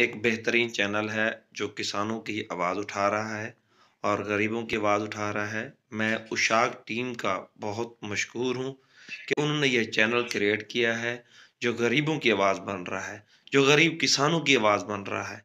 एक बेहतरीन चैनल है जो किसानों की आवाज़ उठा रहा है और गरीबों की आवाज़ उठा रहा है मैं उशाक टीम का बहुत मशहूर हूँ कि उन्होंने यह चैनल क्रिएट किया है जो गरीबों की आवाज़ बन रहा है जो गरीब किसानों की आवाज़ बन रहा है